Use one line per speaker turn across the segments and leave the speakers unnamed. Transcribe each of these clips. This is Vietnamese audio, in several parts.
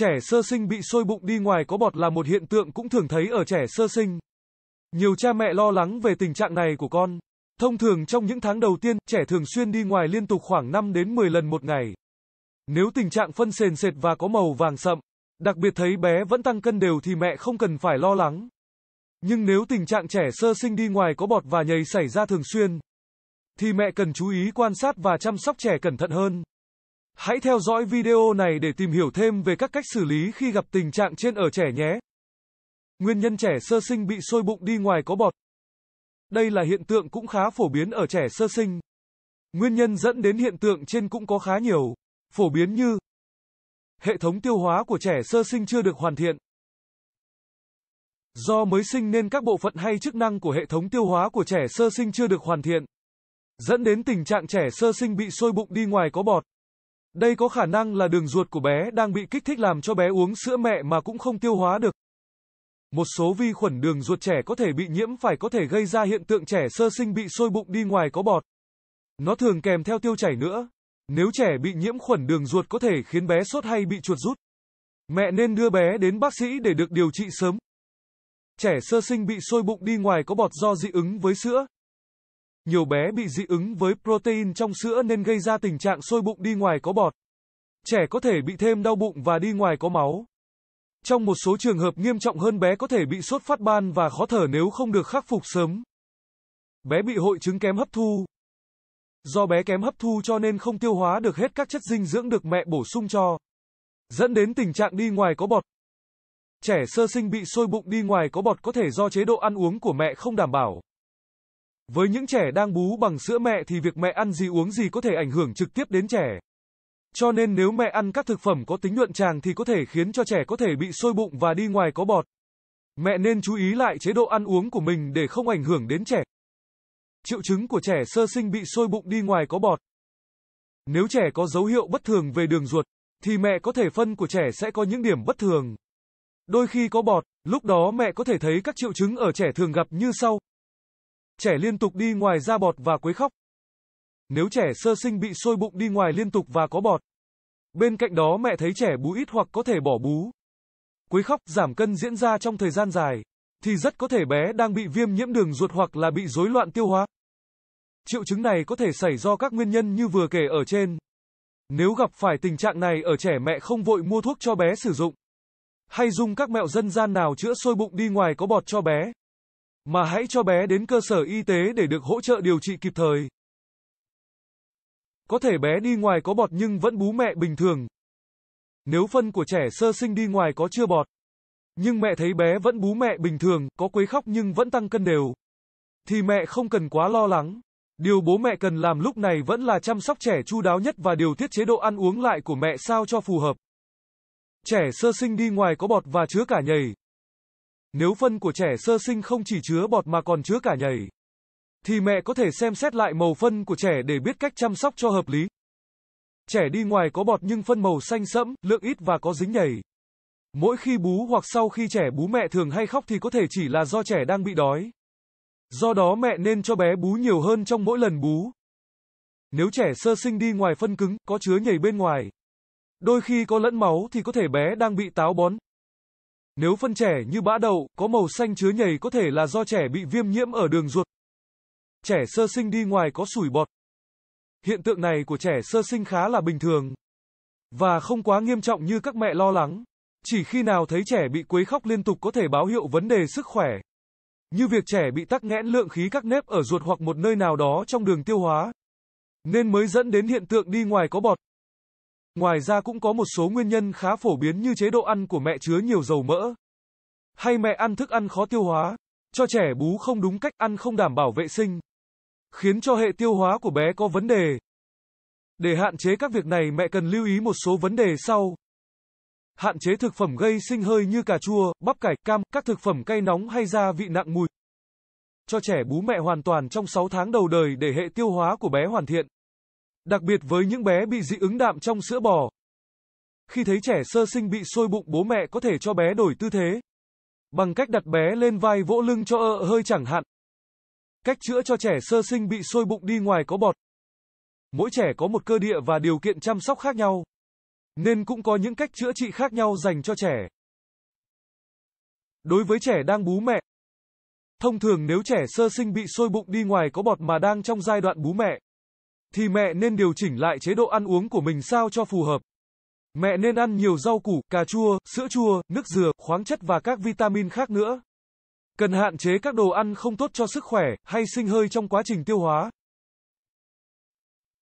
trẻ sơ sinh bị sôi bụng đi ngoài có bọt là một hiện tượng cũng thường thấy ở trẻ sơ sinh. Nhiều cha mẹ lo lắng về tình trạng này của con. Thông thường trong những tháng đầu tiên, trẻ thường xuyên đi ngoài liên tục khoảng 5 đến 10 lần một ngày. Nếu tình trạng phân sền sệt và có màu vàng sậm, đặc biệt thấy bé vẫn tăng cân đều thì mẹ không cần phải lo lắng. Nhưng nếu tình trạng trẻ sơ sinh đi ngoài có bọt và nhầy xảy ra thường xuyên, thì mẹ cần chú ý quan sát và chăm sóc trẻ cẩn thận hơn. Hãy theo dõi video này để tìm hiểu thêm về các cách xử lý khi gặp tình trạng trên ở trẻ nhé. Nguyên nhân trẻ sơ sinh bị sôi bụng đi ngoài có bọt. Đây là hiện tượng cũng khá phổ biến ở trẻ sơ sinh. Nguyên nhân dẫn đến hiện tượng trên cũng có khá nhiều, phổ biến như Hệ thống tiêu hóa của trẻ sơ sinh chưa được hoàn thiện. Do mới sinh nên các bộ phận hay chức năng của hệ thống tiêu hóa của trẻ sơ sinh chưa được hoàn thiện, dẫn đến tình trạng trẻ sơ sinh bị sôi bụng đi ngoài có bọt. Đây có khả năng là đường ruột của bé đang bị kích thích làm cho bé uống sữa mẹ mà cũng không tiêu hóa được. Một số vi khuẩn đường ruột trẻ có thể bị nhiễm phải có thể gây ra hiện tượng trẻ sơ sinh bị sôi bụng đi ngoài có bọt. Nó thường kèm theo tiêu chảy nữa. Nếu trẻ bị nhiễm khuẩn đường ruột có thể khiến bé sốt hay bị chuột rút. Mẹ nên đưa bé đến bác sĩ để được điều trị sớm. Trẻ sơ sinh bị sôi bụng đi ngoài có bọt do dị ứng với sữa, nhiều bé bị dị ứng với protein trong sữa nên gây ra tình trạng sôi bụng đi ngoài có bọt. Trẻ có thể bị thêm đau bụng và đi ngoài có máu. Trong một số trường hợp nghiêm trọng hơn bé có thể bị sốt phát ban và khó thở nếu không được khắc phục sớm. Bé bị hội chứng kém hấp thu. Do bé kém hấp thu cho nên không tiêu hóa được hết các chất dinh dưỡng được mẹ bổ sung cho, dẫn đến tình trạng đi ngoài có bọt. Trẻ sơ sinh bị sôi bụng đi ngoài có bọt có thể do chế độ ăn uống của mẹ không đảm bảo. Với những trẻ đang bú bằng sữa mẹ thì việc mẹ ăn gì uống gì có thể ảnh hưởng trực tiếp đến trẻ. Cho nên nếu mẹ ăn các thực phẩm có tính nhuận tràng thì có thể khiến cho trẻ có thể bị sôi bụng và đi ngoài có bọt. Mẹ nên chú ý lại chế độ ăn uống của mình để không ảnh hưởng đến trẻ. Triệu chứng của trẻ sơ sinh bị sôi bụng đi ngoài có bọt. Nếu trẻ có dấu hiệu bất thường về đường ruột, thì mẹ có thể phân của trẻ sẽ có những điểm bất thường. Đôi khi có bọt, lúc đó mẹ có thể thấy các triệu chứng ở trẻ thường gặp như sau trẻ liên tục đi ngoài ra bọt và quấy khóc. Nếu trẻ sơ sinh bị sôi bụng đi ngoài liên tục và có bọt. Bên cạnh đó mẹ thấy trẻ bú ít hoặc có thể bỏ bú. Quấy khóc, giảm cân diễn ra trong thời gian dài, thì rất có thể bé đang bị viêm nhiễm đường ruột hoặc là bị rối loạn tiêu hóa. Triệu chứng này có thể xảy do các nguyên nhân như vừa kể ở trên. Nếu gặp phải tình trạng này ở trẻ mẹ không vội mua thuốc cho bé sử dụng. Hay dùng các mẹo dân gian nào chữa sôi bụng đi ngoài có bọt cho bé. Mà hãy cho bé đến cơ sở y tế để được hỗ trợ điều trị kịp thời. Có thể bé đi ngoài có bọt nhưng vẫn bú mẹ bình thường. Nếu phân của trẻ sơ sinh đi ngoài có chưa bọt, nhưng mẹ thấy bé vẫn bú mẹ bình thường, có quấy khóc nhưng vẫn tăng cân đều, thì mẹ không cần quá lo lắng. Điều bố mẹ cần làm lúc này vẫn là chăm sóc trẻ chu đáo nhất và điều tiết chế độ ăn uống lại của mẹ sao cho phù hợp. Trẻ sơ sinh đi ngoài có bọt và chứa cả nhầy, nếu phân của trẻ sơ sinh không chỉ chứa bọt mà còn chứa cả nhầy, thì mẹ có thể xem xét lại màu phân của trẻ để biết cách chăm sóc cho hợp lý. Trẻ đi ngoài có bọt nhưng phân màu xanh sẫm, lượng ít và có dính nhầy. Mỗi khi bú hoặc sau khi trẻ bú mẹ thường hay khóc thì có thể chỉ là do trẻ đang bị đói. Do đó mẹ nên cho bé bú nhiều hơn trong mỗi lần bú. Nếu trẻ sơ sinh đi ngoài phân cứng, có chứa nhầy bên ngoài. Đôi khi có lẫn máu thì có thể bé đang bị táo bón, nếu phân trẻ như bã đậu, có màu xanh chứa nhầy có thể là do trẻ bị viêm nhiễm ở đường ruột. Trẻ sơ sinh đi ngoài có sủi bọt. Hiện tượng này của trẻ sơ sinh khá là bình thường và không quá nghiêm trọng như các mẹ lo lắng. Chỉ khi nào thấy trẻ bị quấy khóc liên tục có thể báo hiệu vấn đề sức khỏe. Như việc trẻ bị tắc nghẽn lượng khí các nếp ở ruột hoặc một nơi nào đó trong đường tiêu hóa, nên mới dẫn đến hiện tượng đi ngoài có bọt. Ngoài ra cũng có một số nguyên nhân khá phổ biến như chế độ ăn của mẹ chứa nhiều dầu mỡ, hay mẹ ăn thức ăn khó tiêu hóa, cho trẻ bú không đúng cách ăn không đảm bảo vệ sinh, khiến cho hệ tiêu hóa của bé có vấn đề. Để hạn chế các việc này mẹ cần lưu ý một số vấn đề sau. Hạn chế thực phẩm gây sinh hơi như cà chua, bắp cải, cam, các thực phẩm cay nóng hay gia vị nặng mùi. Cho trẻ bú mẹ hoàn toàn trong 6 tháng đầu đời để hệ tiêu hóa của bé hoàn thiện đặc biệt với những bé bị dị ứng đạm trong sữa bò. Khi thấy trẻ sơ sinh bị sôi bụng bố mẹ có thể cho bé đổi tư thế. Bằng cách đặt bé lên vai vỗ lưng cho ợ hơi chẳng hạn. Cách chữa cho trẻ sơ sinh bị sôi bụng đi ngoài có bọt. Mỗi trẻ có một cơ địa và điều kiện chăm sóc khác nhau. Nên cũng có những cách chữa trị khác nhau dành cho trẻ. Đối với trẻ đang bú mẹ. Thông thường nếu trẻ sơ sinh bị sôi bụng đi ngoài có bọt mà đang trong giai đoạn bú mẹ, thì mẹ nên điều chỉnh lại chế độ ăn uống của mình sao cho phù hợp. Mẹ nên ăn nhiều rau củ, cà chua, sữa chua, nước dừa, khoáng chất và các vitamin khác nữa. Cần hạn chế các đồ ăn không tốt cho sức khỏe hay sinh hơi trong quá trình tiêu hóa.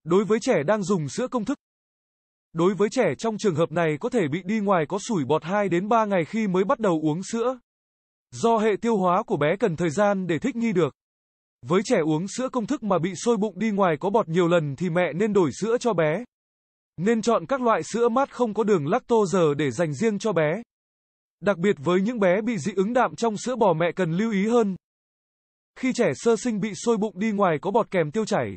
Đối với trẻ đang dùng sữa công thức Đối với trẻ trong trường hợp này có thể bị đi ngoài có sủi bọt 2 đến 3 ngày khi mới bắt đầu uống sữa. Do hệ tiêu hóa của bé cần thời gian để thích nghi được. Với trẻ uống sữa công thức mà bị sôi bụng đi ngoài có bọt nhiều lần thì mẹ nên đổi sữa cho bé. Nên chọn các loại sữa mát không có đường lactose để dành riêng cho bé. Đặc biệt với những bé bị dị ứng đạm trong sữa bò mẹ cần lưu ý hơn. Khi trẻ sơ sinh bị sôi bụng đi ngoài có bọt kèm tiêu chảy,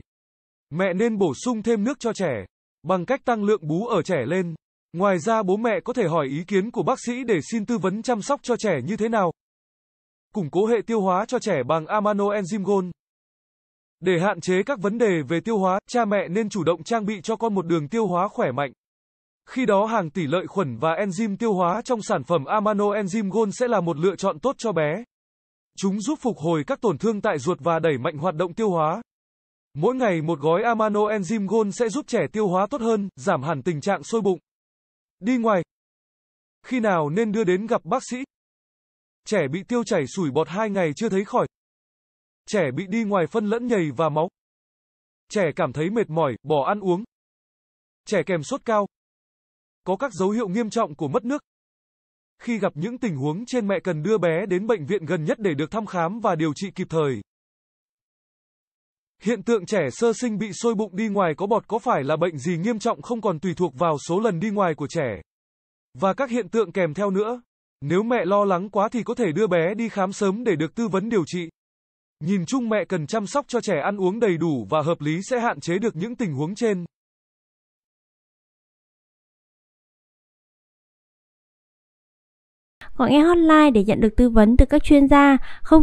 mẹ nên bổ sung thêm nước cho trẻ bằng cách tăng lượng bú ở trẻ lên. Ngoài ra bố mẹ có thể hỏi ý kiến của bác sĩ để xin tư vấn chăm sóc cho trẻ như thế nào củng cố hệ tiêu hóa cho trẻ bằng amano enzyme Gold. Để hạn chế các vấn đề về tiêu hóa, cha mẹ nên chủ động trang bị cho con một đường tiêu hóa khỏe mạnh. Khi đó hàng tỷ lợi khuẩn và enzyme tiêu hóa trong sản phẩm amano enzyme Gold sẽ là một lựa chọn tốt cho bé. Chúng giúp phục hồi các tổn thương tại ruột và đẩy mạnh hoạt động tiêu hóa. Mỗi ngày một gói amano enzyme Gold sẽ giúp trẻ tiêu hóa tốt hơn, giảm hẳn tình trạng sôi bụng. Đi ngoài. Khi nào nên đưa đến gặp bác sĩ? Trẻ bị tiêu chảy sủi bọt hai ngày chưa thấy khỏi. Trẻ bị đi ngoài phân lẫn nhầy và máu. Trẻ cảm thấy mệt mỏi, bỏ ăn uống. Trẻ kèm sốt cao. Có các dấu hiệu nghiêm trọng của mất nước. Khi gặp những tình huống trên mẹ cần đưa bé đến bệnh viện gần nhất để được thăm khám và điều trị kịp thời. Hiện tượng trẻ sơ sinh bị sôi bụng đi ngoài có bọt có phải là bệnh gì nghiêm trọng không còn tùy thuộc vào số lần đi ngoài của trẻ. Và các hiện tượng kèm theo nữa. Nếu mẹ lo lắng quá thì có thể đưa bé đi khám sớm để được tư vấn điều trị. Nhìn chung mẹ cần chăm sóc cho trẻ ăn uống đầy đủ và hợp lý sẽ hạn chế được những tình huống trên. Gọi ngay hotline để nhận được tư vấn từ các chuyên gia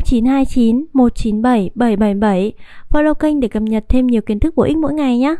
0929 197 777. Follow kênh để cập nhật thêm nhiều kiến thức bổ ích mỗi ngày nhé.